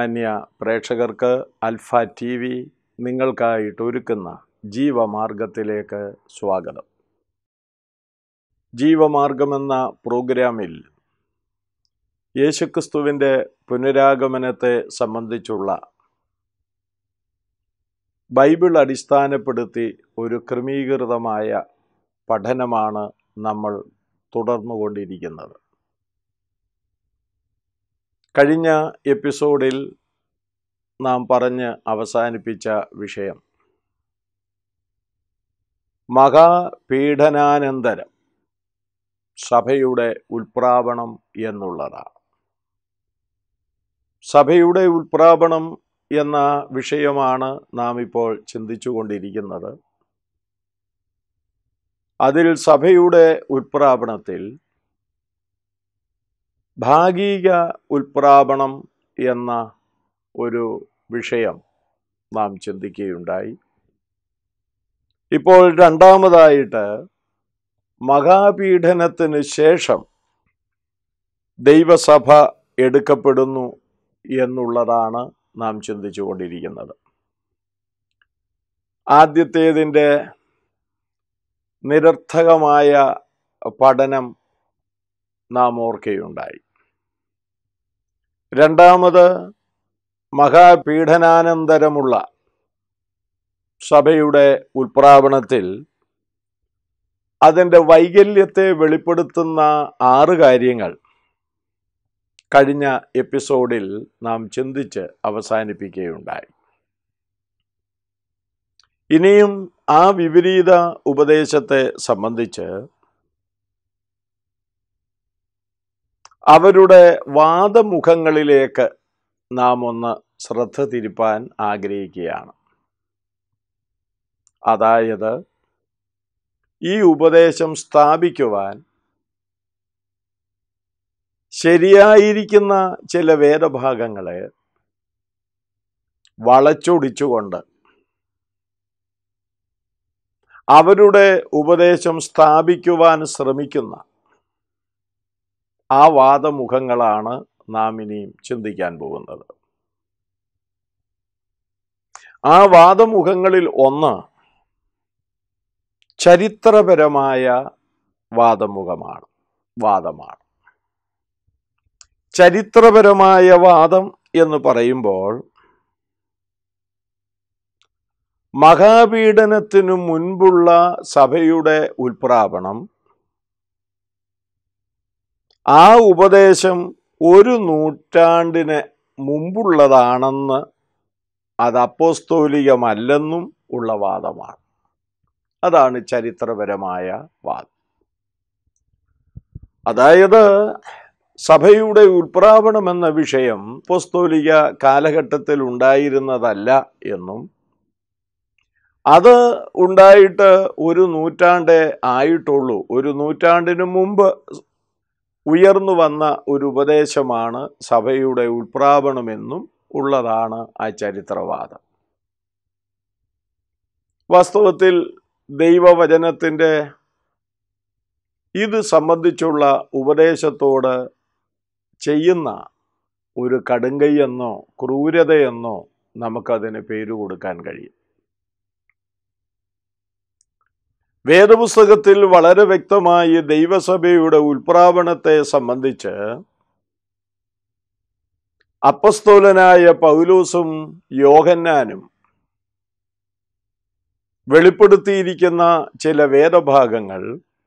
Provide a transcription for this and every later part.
സാമാന്യ പ്രേക്ഷകർക്ക് അൽഫ T V നിങ്ങൾക്കായിട്ട് ഒരുക്കുന്ന ജീവമാർഗത്തിലേക്ക് സ്വാഗതം ജീവമാർഗമെന്ന പ്രോഗ്രാമിൽ യേശുക്രിസ്തുവിൻ്റെ പുനരാഗമനത്തെ സംബന്ധിച്ചുള്ള ബൈബിൾ അടിസ്ഥാനപ്പെടുത്തി ഒരു ക്രമീകൃതമായ പഠനമാണ് നമ്മൾ തുടർന്നുകൊണ്ടിരിക്കുന്നത് കഴിഞ്ഞ എപ്പിസോഡിൽ നാം പറഞ്ഞ് അവസാനിപ്പിച്ച വിഷയം മഹാപീഠനാനന്തരം സഭയുടെ ഉൽപ്രാവണം എന്നുള്ളതാണ് സഭയുടെ ഉൽപ്രാവണം എന്ന വിഷയമാണ് നാം ഇപ്പോൾ ചിന്തിച്ചുകൊണ്ടിരിക്കുന്നത് അതിൽ സഭയുടെ ഉൽപ്രാവണത്തിൽ ഭാഗിക ഉൽപ്രാവണം എന്ന ഒരു വിഷയം നാം ചിന്തിക്കുകയുണ്ടായി ഇപ്പോൾ രണ്ടാമതായിട്ട് മഹാപീഡനത്തിന് ശേഷം ദൈവസഭ എടുക്കപ്പെടുന്നു എന്നുള്ളതാണ് നാം ചിന്തിച്ചുകൊണ്ടിരിക്കുന്നത് ആദ്യത്തേതിൻ്റെ നിരർത്ഥകമായ പഠനം നാം ഓർക്കുകയുണ്ടായി രണ്ടാമത് മഹാപീഠനാനന്തരമുള്ള സഭയുടെ ഉൽപ്രാവണത്തിൽ അതിൻ്റെ വൈകല്യത്തെ വെളിപ്പെടുത്തുന്ന ആറ് കാര്യങ്ങൾ കഴിഞ്ഞ എപ്പിസോഡിൽ നാം ചിന്തിച്ച് അവസാനിപ്പിക്കുകയുണ്ടായി ഇനിയും ആ വിപരീത ഉപദേശത്തെ സംബന്ധിച്ച് അവരുടെ വാദമുഖങ്ങളിലേക്ക് നാം ഒന്ന് ശ്രദ്ധ തിരിപ്പാൻ ആഗ്രഹിക്കുകയാണ് അതായത് ഈ ഉപദേശം സ്ഥാപിക്കുവാൻ ശരിയായിരിക്കുന്ന ചില വേദഭാഗങ്ങളെ വളച്ചൊടിച്ചുകൊണ്ട് അവരുടെ ഉപദേശം സ്ഥാപിക്കുവാൻ ശ്രമിക്കുന്ന ആ വാദമുഖങ്ങളാണ് നാം ഇനിയും ചിന്തിക്കാൻ പോകുന്നത് ആ വാദമുഖങ്ങളിൽ ഒന്ന് ചരിത്രപരമായ വാദമുഖമാണ് വാദമാണ് ചരിത്രപരമായ വാദം എന്ന് പറയുമ്പോൾ മഹാപീഡനത്തിനു മുൻപുള്ള സഭയുടെ ഉൽപ്രാപണം ആ ഉപദേശം ഒരു നൂറ്റാണ്ടിന് മുമ്പുള്ളതാണെന്ന് അത് അപ്പോസ്തോലികമല്ലെന്നും ഉള്ള വാദമാണ് അതാണ് ചരിത്രപരമായ വാദം അതായത് സഭയുടെ ഉൽപ്രാവണം എന്ന വിഷയം പോസ്തോലിക കാലഘട്ടത്തിൽ ഉണ്ടായിരുന്നതല്ല എന്നും അത് ഉണ്ടായിട്ട് ഒരു നൂറ്റാണ്ടേ ആയിട്ടുള്ളൂ ഒരു നൂറ്റാണ്ടിനു മുമ്പ് ഉയർന്നു വന്ന ഒരു ഉപദേശമാണ് സഭയുടെ ഉൾപ്രാപണമെന്നും ഉള്ളതാണ് ആ ചരിത്രവാദം വാസ്തവത്തിൽ ദൈവവചനത്തിൻ്റെ ഇത് സംബന്ധിച്ചുള്ള ഉപദേശത്തോട് ചെയ്യുന്ന ഒരു കടുങ്കയെന്നോ ക്രൂരതയെന്നോ നമുക്കതിന് പേര് കൊടുക്കാൻ കഴിയും വേദപുസ്തകത്തിൽ വളരെ വ്യക്തമായി ദൈവസഭയുടെ ഉൽപ്രാവണത്തെ സംബന്ധിച്ച് അപ്പസ്തോലനായ പൗലൂസും യോഹന്നാനും വെളിപ്പെടുത്തിയിരിക്കുന്ന ചില വേദഭാഗങ്ങൾ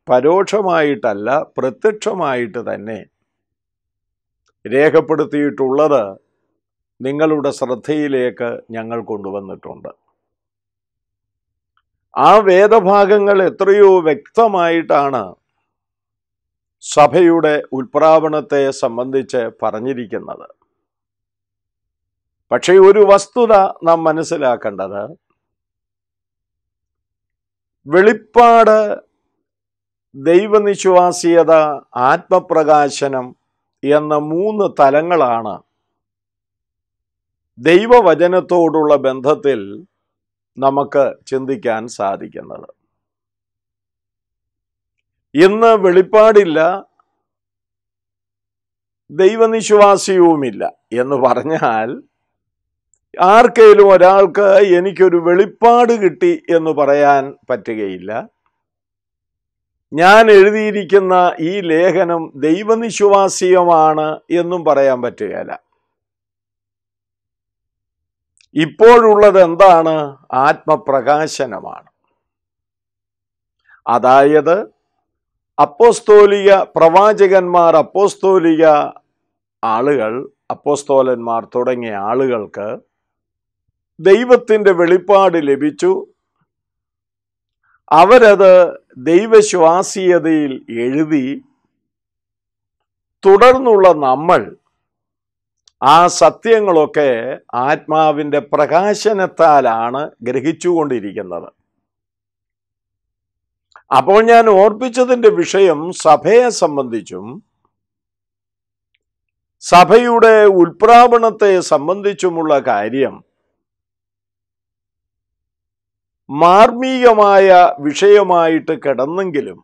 പരോക്ഷമായിട്ടല്ല പ്രത്യക്ഷമായിട്ട് തന്നെ രേഖപ്പെടുത്തിയിട്ടുള്ളത് നിങ്ങളുടെ ശ്രദ്ധയിലേക്ക് ഞങ്ങൾ കൊണ്ടുവന്നിട്ടുണ്ട് ആ വേദഭാഗങ്ങൾ എത്രയോ വ്യക്തമായിട്ടാണ് സഭയുടെ ഉൽപ്രാവണത്തെ സംബന്ധിച്ച് പറഞ്ഞിരിക്കുന്നത് പക്ഷേ ഒരു വസ്തുത നാം മനസ്സിലാക്കേണ്ടത് വെളിപ്പാട് ദൈവനിശ്വാസീയത ആത്മപ്രകാശനം എന്ന മൂന്ന് തലങ്ങളാണ് ദൈവവചനത്തോടുള്ള ബന്ധത്തിൽ നമുക്ക് ചിന്തിക്കാൻ സാധിക്കുന്നത് ഇന്ന് വെളിപ്പാടില്ല ദൈവനിശ്വാസിയുമില്ല എന്ന് പറഞ്ഞാൽ ആർക്കെങ്കിലും ഒരാൾക്ക് എനിക്കൊരു വെളിപ്പാട് കിട്ടി എന്ന് പറയാൻ പറ്റുകയില്ല ഞാൻ എഴുതിയിരിക്കുന്ന ഈ ലേഖനം ദൈവനിശ്വാസീയമാണ് എന്നും പറയാൻ പറ്റുകയില്ല ഇപ്പോഴുള്ളത് എന്താണ് ആത്മപ്രകാശനമാണ് അതായത് അപ്പോസ്തോലിക പ്രവാചകന്മാർ അപ്പോസ്തോലിക ആളുകൾ അപ്പോസ്തോലന്മാർ തുടങ്ങിയ ആളുകൾക്ക് ദൈവത്തിൻ്റെ വെളിപ്പാട് ലഭിച്ചു അവരത് ദൈവശ്വാസീയതയിൽ എഴുതി തുടർന്നുള്ള നമ്മൾ ആ സത്യങ്ങളൊക്കെ ആത്മാവിൻ്റെ പ്രകാശനത്താലാണ് ഗ്രഹിച്ചുകൊണ്ടിരിക്കുന്നത് അപ്പോൾ ഞാൻ ഓർപ്പിച്ചതിൻ്റെ വിഷയം സഭയെ സംബന്ധിച്ചും സഭയുടെ ഉൽപ്രാപണത്തെ സംബന്ധിച്ചുമുള്ള കാര്യം മാർമീകമായ വിഷയമായിട്ട് കിടന്നെങ്കിലും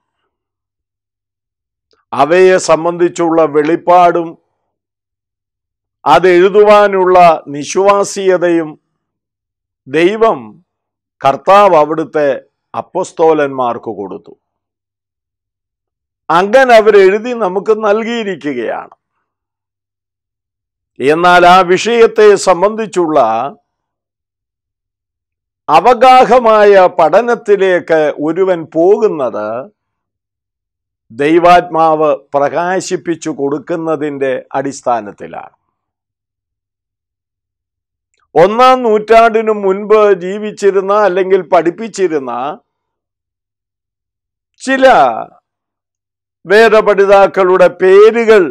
അവയെ സംബന്ധിച്ചുള്ള വെളിപ്പാടും അതെഴുതുവാനുള്ള നിശ്വാസീയതയും ദൈവം കർത്താവ് അവിടുത്തെ അപ്പസ്തോലന്മാർക്ക് കൊടുത്തു അങ്ങനെ അവരെഴുതി നമുക്ക് നൽകിയിരിക്കുകയാണ് എന്നാൽ ആ വിഷയത്തെ സംബന്ധിച്ചുള്ള അവഗാഹമായ പഠനത്തിലേക്ക് ഒരുവൻ പോകുന്നത് ദൈവാത്മാവ് പ്രകാശിപ്പിച്ചു കൊടുക്കുന്നതിൻ്റെ അടിസ്ഥാനത്തിലാണ് ഒന്നാം നൂറ്റാണ്ടിനു മുൻപ് ജീവിച്ചിരുന്ന അല്ലെങ്കിൽ പഠിപ്പിച്ചിരുന്ന ചില വേദപഠിതാക്കളുടെ പേരുകൾ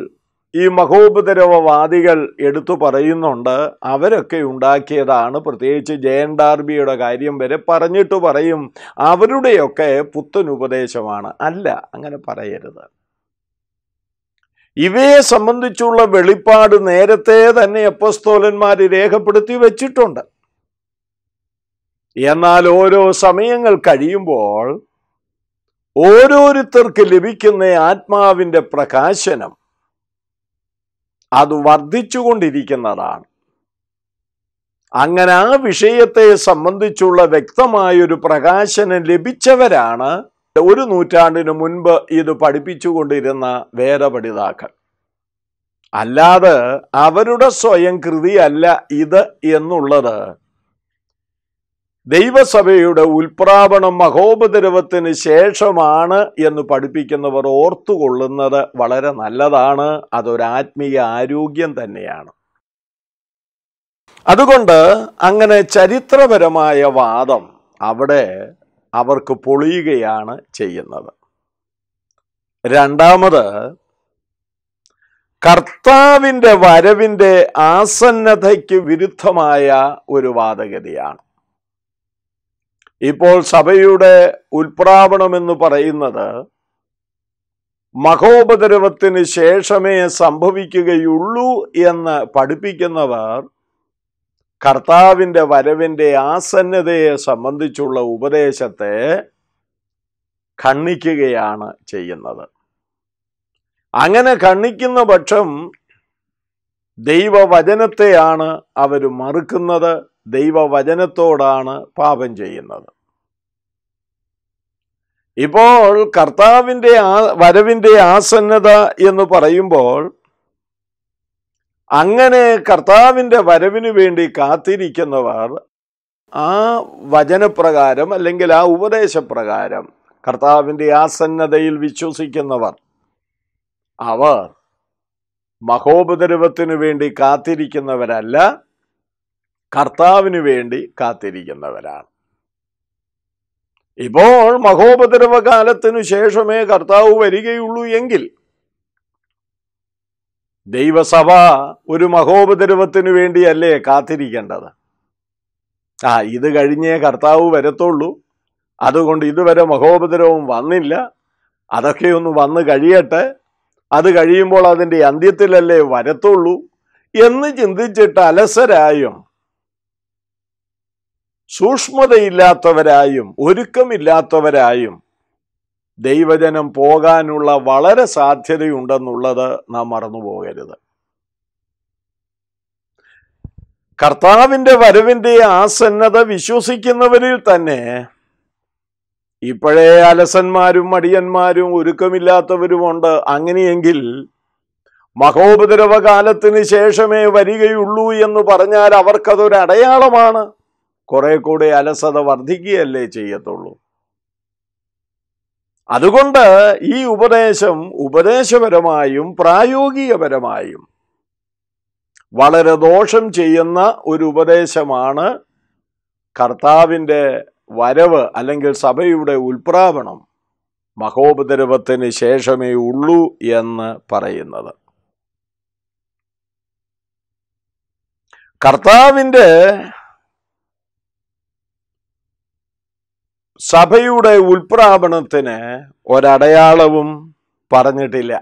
ഈ മഹോപദ്രവവാദികൾ എടുത്തു പറയുന്നുണ്ട് അവരൊക്കെ ഉണ്ടാക്കിയതാണ് പ്രത്യേകിച്ച് ജയൻ ഡാർബിയുടെ കാര്യം വരെ പറഞ്ഞിട്ട് പറയും അവരുടെയൊക്കെ പുത്തനുപദേശമാണ് അല്ല അങ്ങനെ പറയരുത് ഇവയെ സംബന്ധിച്ചുള്ള വെളിപ്പാട് നേരത്തെ തന്നെ എപ്പസ്തോലന്മാർ രേഖപ്പെടുത്തി വച്ചിട്ടുണ്ട് എന്നാൽ ഓരോ സമയങ്ങൾ കഴിയുമ്പോൾ ഓരോരുത്തർക്ക് ലഭിക്കുന്ന ആത്മാവിൻ്റെ പ്രകാശനം അത് വർദ്ധിച്ചുകൊണ്ടിരിക്കുന്നതാണ് അങ്ങനെ ആ വിഷയത്തെ സംബന്ധിച്ചുള്ള വ്യക്തമായൊരു പ്രകാശനം ലഭിച്ചവരാണ് ഒരു നൂറ്റാണ്ടിനു മുൻപ് ഇത് പഠിപ്പിച്ചുകൊണ്ടിരുന്ന വേദപഠിതാക്കൾ അല്ലാതെ അവരുടെ സ്വയം കൃതിയല്ല ഇത് എന്നുള്ളത് ദൈവസഭയുടെ ഉൽപ്രാപണം മഹോപദ്രവത്തിന് ശേഷമാണ് എന്ന് പഠിപ്പിക്കുന്നവർ ഓർത്തുകൊള്ളുന്നത് വളരെ നല്ലതാണ് അതൊരാത്മീയ ആരോഗ്യം തന്നെയാണ് അതുകൊണ്ട് അങ്ങനെ ചരിത്രപരമായ വാദം അവിടെ അവർക്ക് പൊളിയുകയാണ് ചെയ്യുന്നത് രണ്ടാമത് കർത്താവിൻ്റെ വരവിൻ്റെ ആസന്നതയ്ക്ക് വിരുദ്ധമായ ഒരു വാദഗതിയാണ് ഇപ്പോൾ സഭയുടെ ഉൽപ്രാവണമെന്ന് പറയുന്നത് മഹോപദ്രവത്തിന് ശേഷമേ സംഭവിക്കുകയുള്ളൂ എന്ന് പഠിപ്പിക്കുന്നവർ കർത്താവിൻ്റെ വരവിൻ്റെ ആസന്നതയെ സംബന്ധിച്ചുള്ള ഉപദേശത്തെ ഖണ്ണിക്കുകയാണ് ചെയ്യുന്നത് അങ്ങനെ ഖണ്ണിക്കുന്ന പക്ഷം ദൈവവചനത്തെയാണ് അവർ മറുക്കുന്നത് ദൈവവചനത്തോടാണ് പാപം ചെയ്യുന്നത് ഇപ്പോൾ കർത്താവിൻ്റെ ആ വരവിൻ്റെ ആസന്നത എന്ന് പറയുമ്പോൾ അങ്ങനെ കർത്താവിൻ്റെ വരവിന് വേണ്ടി കാത്തിരിക്കുന്നവർ ആ വചനപ്രകാരം അല്ലെങ്കിൽ ആ ഉപദേശപ്രകാരം കർത്താവിൻ്റെ ആസന്നതയിൽ വിശ്വസിക്കുന്നവർ അവർ മഹോപദ്രവത്തിനു വേണ്ടി കാത്തിരിക്കുന്നവരല്ല കർത്താവിന് വേണ്ടി കാത്തിരിക്കുന്നവരാണ് ഇപ്പോൾ മഹോപദ്രവകാലത്തിനു ശേഷമേ കർത്താവ് വരികയുള്ളൂ എങ്കിൽ ദൈവസഭ ഒരു മഹോപദ്രവത്തിനു വേണ്ടിയല്ലേ കാത്തിരിക്കേണ്ടത് ആ ഇത് കഴിഞ്ഞേ കർത്താവ് വരത്തുള്ളൂ അതുകൊണ്ട് ഇതുവരെ മഹോപദ്രവം വന്നില്ല അതൊക്കെ ഒന്ന് വന്നു കഴിയട്ടെ അത് കഴിയുമ്പോൾ അതിൻ്റെ അന്ത്യത്തിലല്ലേ വരത്തുള്ളൂ എന്ന് ചിന്തിച്ചിട്ട് അലസരായും സൂക്ഷ്മതയില്ലാത്തവരായും ഒരുക്കമില്ലാത്തവരായും ദൈവജനം പോകാനുള്ള വളരെ സാധ്യതയുണ്ടെന്നുള്ളത് നാം മറന്നു പോകരുത് കർത്താവിൻ്റെ വരവിൻ്റെ ആസന്നത വിശ്വസിക്കുന്നവരിൽ തന്നെ ഇപ്പോഴേ അലസന്മാരും മടിയന്മാരും ഒരുക്കമില്ലാത്തവരുമുണ്ട് അങ്ങനെയെങ്കിൽ മഹോപദ്രവകാലത്തിന് ശേഷമേ വരികയുള്ളൂ എന്ന് പറഞ്ഞാൽ അവർക്കതൊരടയാളമാണ് കുറെ കൂടെ അലസത വർദ്ധിക്കുകയല്ലേ ചെയ്യത്തുള്ളൂ അതുകൊണ്ട് ഈ ഉപദേശം ഉപദേശപരമായും പ്രായോഗികപരമായും വളരെ ദോഷം ചെയ്യുന്ന ഒരു ഉപദേശമാണ് കർത്താവിൻ്റെ വരവ് അല്ലെങ്കിൽ സഭയുടെ ഉൽപ്രാവണം മഹോപദ്രവത്തിന് ശേഷമേ ഉള്ളൂ എന്ന് പറയുന്നത് കർത്താവിൻ്റെ സഭയുടെ ഉൽപ്രാപണത്തിന് ഒരടയാളവും പറഞ്ഞിട്ടില്ല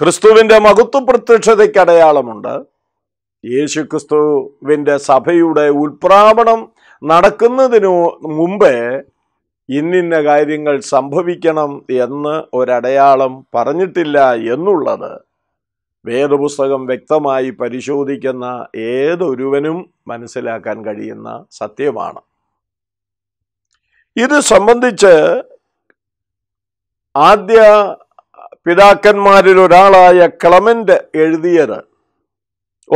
ക്രിസ്തുവിൻ്റെ മഹത്വ പ്രത്യക്ഷതയ്ക്ക് അടയാളമുണ്ട് യേശുക്രിസ്തുവിൻ്റെ സഭയുടെ ഉൽപ്രാപണം നടക്കുന്നതിനു മുമ്പേ ഇന്നിന്ന കാര്യങ്ങൾ സംഭവിക്കണം എന്ന് ഒരടയാളം പറഞ്ഞിട്ടില്ല എന്നുള്ളത് വേദപുസ്തകം വ്യക്തമായി പരിശോധിക്കുന്ന ഏതൊരുവനും മനസ്സിലാക്കാൻ കഴിയുന്ന സത്യമാണ് ഇത് സംബന്ധിച്ച് ആദ്യ പിതാക്കന്മാരിൽ ഒരാളായ ക്ലമൻ്റ് എഴുതിയത്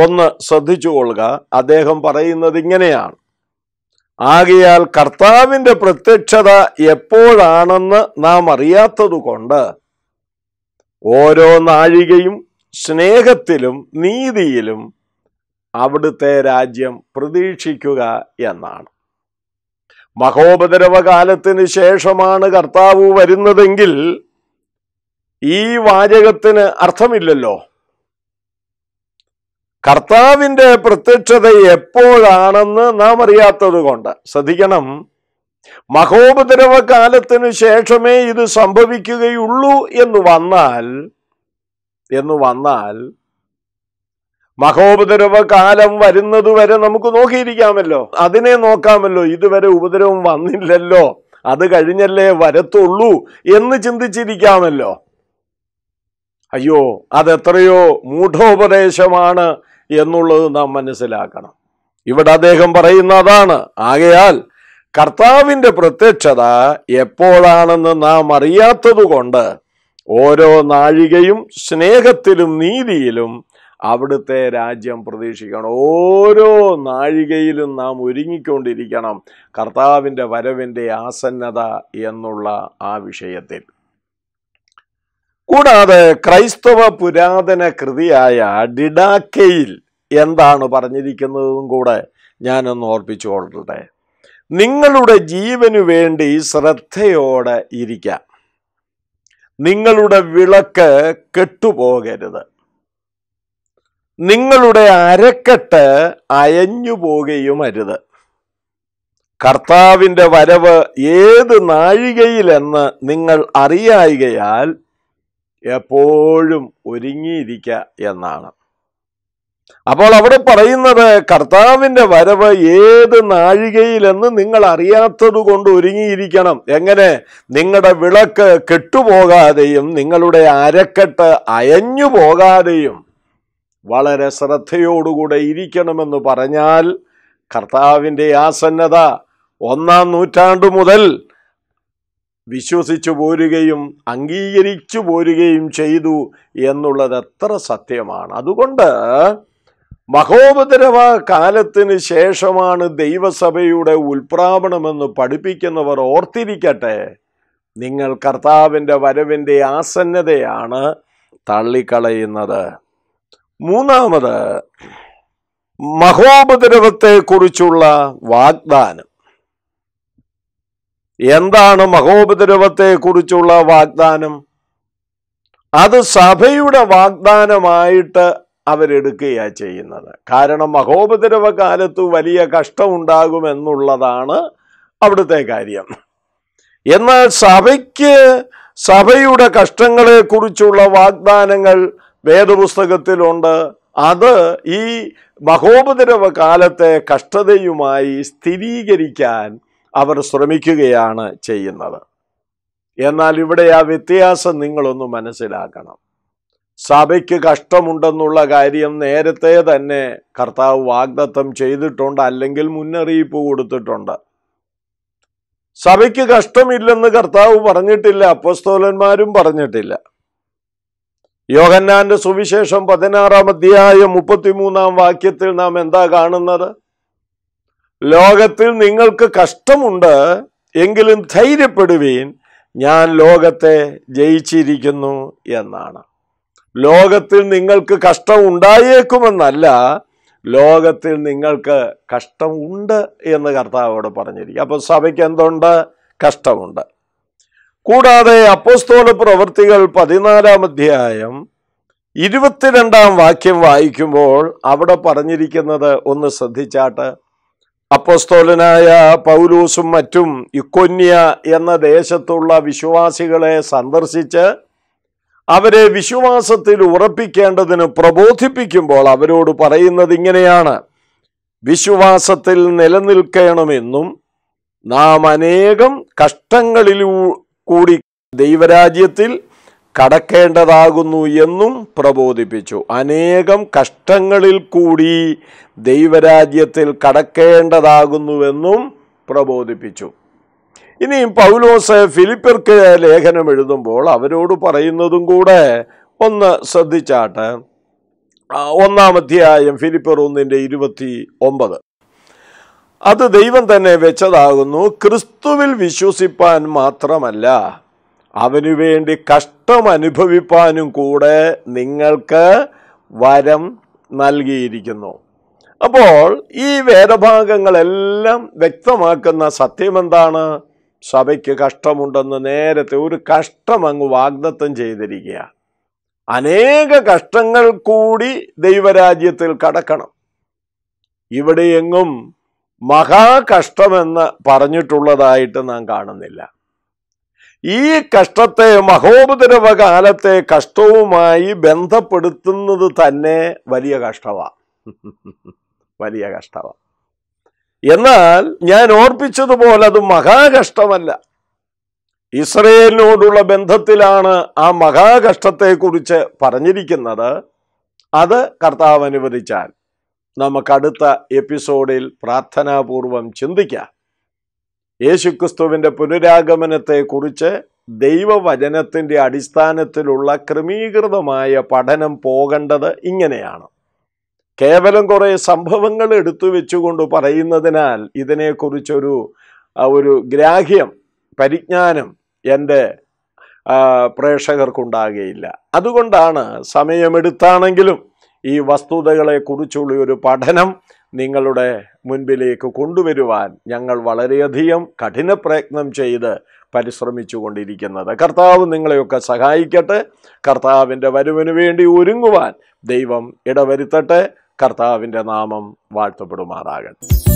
ഒന്ന് ശ്രദ്ധിച്ചു കൊള്ളുക അദ്ദേഹം പറയുന്നത് ഇങ്ങനെയാണ് ആകയാൽ കർത്താവിൻ്റെ പ്രത്യക്ഷത എപ്പോഴാണെന്ന് നാം അറിയാത്തതുകൊണ്ട് ഓരോ നാഴികയും സ്നേഹത്തിലും നീതിയിലും അവിടുത്തെ രാജ്യം പ്രതീക്ഷിക്കുക എന്നാണ് മഹോപദ്രവകാലത്തിന് ശേഷമാണ് കർത്താവ് വരുന്നതെങ്കിൽ ഈ വാചകത്തിന് അർത്ഥമില്ലല്ലോ കർത്താവിൻ്റെ പ്രത്യക്ഷത എപ്പോഴാണെന്ന് നാം അറിയാത്തത് കൊണ്ട് ശ്രദ്ധിക്കണം മഹോപദ്രവകാലത്തിന് ശേഷമേ ഇത് സംഭവിക്കുകയുള്ളൂ എന്ന് വന്നാൽ എന്ന് വന്നാൽ മഹോപദ്രവ കാലം വരുന്നതുവരെ നമുക്ക് നോക്കിയിരിക്കാമല്ലോ അതിനെ നോക്കാമല്ലോ ഇതുവരെ ഉപദ്രവം വന്നില്ലല്ലോ അത് കഴിഞ്ഞല്ലേ വരത്തുള്ളൂ എന്ന് ചിന്തിച്ചിരിക്കാമല്ലോ അയ്യോ അതെത്രയോ മൂഢോപദേശമാണ് എന്നുള്ളത് നാം മനസ്സിലാക്കണം ഇവിടെ അദ്ദേഹം പറയുന്ന അതാണ് ആകയാൽ കർത്താവിൻ്റെ പ്രത്യക്ഷത എപ്പോഴാണെന്ന് നാം അറിയാത്തതുകൊണ്ട് ഓരോ നാഴികയും സ്നേഹത്തിലും നീതിയിലും അവിടുത്തെ രാജ്യം പ്രതീക്ഷിക്കണം ഓരോ നാഴികയിലും നാം ഒരുങ്ങിക്കൊണ്ടിരിക്കണം കർത്താവിൻ്റെ വരവിൻ്റെ ആസന്നത എന്നുള്ള ആ വിഷയത്തിൽ കൂടാതെ ക്രൈസ്തവ പുരാതന കൃതിയായ ഡിഡാക്കയിൽ എന്താണ് പറഞ്ഞിരിക്കുന്നതും കൂടെ ഞാനൊന്ന് ഓർപ്പിച്ചു കൊള്ളട്ടെ നിങ്ങളുടെ ജീവനു വേണ്ടി ശ്രദ്ധയോടെ ഇരിക്കാം നിങ്ങളുടെ വിളക്ക് കെട്ടുപോകരുത് നിങ്ങളുടെ അരക്കെട്ട് അയഞ്ഞു പോകുകയും അരുത് കർത്താവിൻ്റെ വരവ് ഏത് നാഴികയിലെന്ന് നിങ്ങൾ അറിയായികയാൽ എപ്പോഴും ഒരുങ്ങിയിരിക്കുക എന്നാണ് അപ്പോൾ അവിടെ പറയുന്നത് കർത്താവിൻ്റെ വരവ് ഏത് നാഴികയിലെന്ന് നിങ്ങൾ അറിയാത്തത് കൊണ്ട് ഒരുങ്ങിയിരിക്കണം എങ്ങനെ നിങ്ങളുടെ വിളക്ക് കെട്ടുപോകാതെയും നിങ്ങളുടെ അരക്കെട്ട് അയഞ്ഞു പോകാതെയും വളരെ ശ്രദ്ധയോടുകൂടെ ഇരിക്കണമെന്ന് പറഞ്ഞാൽ കർത്താവിൻ്റെ ആസന്നത ഒന്നാം നൂറ്റാണ്ടു മുതൽ വിശ്വസിച്ചു പോരുകയും അംഗീകരിച്ചു പോരുകയും ചെയ്തു എന്നുള്ളത് എത്ര സത്യമാണ് അതുകൊണ്ട് മഹോപദ്രവ കാലത്തിന് ശേഷമാണ് ദൈവസഭയുടെ ഉൽപ്രാപണമെന്ന് പഠിപ്പിക്കുന്നവർ ഓർത്തിരിക്കട്ടെ നിങ്ങൾ കർത്താവിൻ്റെ വരവിൻ്റെ ആസന്നതയാണ് തള്ളിക്കളയുന്നത് മൂന്നാമത് കുറിച്ചുള്ള വാഗ്ദാനം എന്താണ് കുറിച്ചുള്ള വാഗ്ദാനം അത് സഭയുടെ വാഗ്ദാനമായിട്ട് അവരെടുക്കുകയാണ് ചെയ്യുന്നത് കാരണം മഹോപദ്രവ കാലത്ത് വലിയ കഷ്ടമുണ്ടാകുമെന്നുള്ളതാണ് അവിടുത്തെ കാര്യം എന്നാൽ സഭയ്ക്ക് സഭയുടെ കഷ്ടങ്ങളെക്കുറിച്ചുള്ള വാഗ്ദാനങ്ങൾ വേദപുസ്തകത്തിലുണ്ട് അത് ഈ മഹോപദ്രവ കാലത്തെ കഷ്ടതയുമായി സ്ഥിരീകരിക്കാൻ അവർ ശ്രമിക്കുകയാണ് ചെയ്യുന്നത് എന്നാൽ ഇവിടെ ആ വ്യത്യാസം നിങ്ങളൊന്ന് മനസ്സിലാക്കണം സഭയ്ക്ക് കഷ്ടമുണ്ടെന്നുള്ള കാര്യം നേരത്തെ തന്നെ കർത്താവ് വാഗ്ദത്തം ചെയ്തിട്ടുണ്ട് അല്ലെങ്കിൽ മുന്നറിയിപ്പ് കൊടുത്തിട്ടുണ്ട് സഭയ്ക്ക് കഷ്ടമില്ലെന്ന് കർത്താവ് പറഞ്ഞിട്ടില്ല അപ്പസ്തോലന്മാരും പറഞ്ഞിട്ടില്ല യോഹന്നാന്റെ സുവിശേഷം പതിനാറാം അധ്യായം മുപ്പത്തിമൂന്നാം വാക്യത്തിൽ നാം എന്താ കാണുന്നത് ലോകത്തിൽ നിങ്ങൾക്ക് കഷ്ടമുണ്ട് എങ്കിലും ധൈര്യപ്പെടുവീൻ ഞാൻ ലോകത്തെ ജയിച്ചിരിക്കുന്നു എന്നാണ് ലോകത്തിൽ നിങ്ങൾക്ക് കഷ്ടം ഉണ്ടായേക്കുമെന്നല്ല ലോകത്തിൽ നിങ്ങൾക്ക് കഷ്ടമുണ്ട് എന്ന് കർത്താവോട് പറഞ്ഞിരിക്കും അപ്പം സഭയ്ക്ക് എന്തുണ്ട് കഷ്ടമുണ്ട് കൂടാതെ അപ്പോസ്തോല പ്രവൃത്തികൾ പതിനാലാം അധ്യായം ഇരുപത്തിരണ്ടാം വാക്യം വായിക്കുമ്പോൾ അവിടെ പറഞ്ഞിരിക്കുന്നത് ഒന്ന് ശ്രദ്ധിച്ചാട്ട് അപ്പോസ്തോലനായ പൗലൂസും മറ്റും ഇക്കൊന്യ എന്ന ദേശത്തുള്ള വിശ്വാസികളെ സന്ദർശിച്ച് അവരെ വിശ്വാസത്തിൽ ഉറപ്പിക്കേണ്ടതിന് പ്രബോധിപ്പിക്കുമ്പോൾ അവരോട് പറയുന്നത് ഇങ്ങനെയാണ് വിശ്വാസത്തിൽ നിലനിൽക്കണമെന്നും നാം അനേകം കഷ്ടങ്ങളിലൂ കൂടി ദൈവരാജ്യത്തിൽ കടക്കേണ്ടതാകുന്നു എന്നും പ്രബോധിപ്പിച്ചു അനേകം കഷ്ടങ്ങളിൽ കൂടി ദൈവരാജ്യത്തിൽ കടക്കേണ്ടതാകുന്നുവെന്നും പ്രബോധിപ്പിച്ചു ഇനിയും പൗലോസ് ഫിലിപ്പർക്ക് ലേഖനം എഴുതുമ്പോൾ അവരോട് പറയുന്നതും കൂടെ ഒന്ന് ശ്രദ്ധിച്ചാട്ട് ഒന്നാമധ്യായം ഫിലിപ്പർ ഒന്നിൻ്റെ ഇരുപത്തി ഒമ്പത് അത് ദൈവം തന്നെ വെച്ചതാകുന്നു ക്രിസ്തുവിൽ വിശ്വസിപ്പാൻ മാത്രമല്ല അവനു വേണ്ടി കഷ്ടം അനുഭവിപ്പാനും കൂടെ നിങ്ങൾക്ക് വരം നൽകിയിരിക്കുന്നു അപ്പോൾ ഈ വേദഭാഗങ്ങളെല്ലാം വ്യക്തമാക്കുന്ന സത്യമെന്താണ് സഭയ്ക്ക് കഷ്ടമുണ്ടെന്ന് നേരത്തെ ഒരു കഷ്ടം അങ്ങ് വാഗ്ദത്തം ചെയ്തിരിക്കുക അനേക കഷ്ടങ്ങൾ കൂടി ദൈവരാജ്യത്തിൽ കടക്കണം ഇവിടെയെങ്ങും മഹാകഷ്ടമെന്ന് പറഞ്ഞിട്ടുള്ളതായിട്ട് നാം കാണുന്നില്ല ഈ കഷ്ടത്തെ മഹോപദ്രവകാലത്തെ കഷ്ടവുമായി ബന്ധപ്പെടുത്തുന്നത് തന്നെ വലിയ കഷ്ടമാണ് വലിയ കഷ്ടമാണ് എന്നാൽ ഞാൻ ഓർപ്പിച്ചതുപോലെ അത് മഹാകഷ്ടമല്ല ഇസ്രയേലിനോടുള്ള ബന്ധത്തിലാണ് ആ മഹാകഷ്ടത്തെക്കുറിച്ച് പറഞ്ഞിരിക്കുന്നത് അത് കർത്താവ് അനുവദിച്ചാൽ നമുക്കടുത്ത എപ്പിസോഡിൽ പ്രാർത്ഥനാപൂർവം ചിന്തിക്കാം യേശുക്രിസ്തുവിൻ്റെ പുനരാഗമനത്തെക്കുറിച്ച് ദൈവവചനത്തിൻ്റെ അടിസ്ഥാനത്തിലുള്ള ക്രമീകൃതമായ പഠനം പോകേണ്ടത് ഇങ്ങനെയാണ് കേവലം കുറേ സംഭവങ്ങൾ എടുത്തു വെച്ചുകൊണ്ട് പറയുന്നതിനാൽ ഇതിനെക്കുറിച്ചൊരു ഒരു ഗ്രാഹ്യം പരിജ്ഞാനം എൻ്റെ പ്രേക്ഷകർക്കുണ്ടാകുകയില്ല അതുകൊണ്ടാണ് സമയമെടുത്താണെങ്കിലും ഈ വസ്തുതകളെക്കുറിച്ചുള്ള ഒരു പഠനം നിങ്ങളുടെ മുൻപിലേക്ക് കൊണ്ടുവരുവാൻ ഞങ്ങൾ വളരെയധികം കഠിനപ്രയത്നം ചെയ്ത് പരിശ്രമിച്ചു കൊണ്ടിരിക്കുന്നത് കർത്താവ് നിങ്ങളെയൊക്കെ സഹായിക്കട്ടെ കർത്താവിൻ്റെ വരുവിന് വേണ്ടി ഒരുങ്ങുവാൻ ദൈവം ഇടവരുത്തട്ടെ കർത്താവിൻ്റെ നാമം വാഴ്ത്തപ്പെടുമാറാകട്ടെ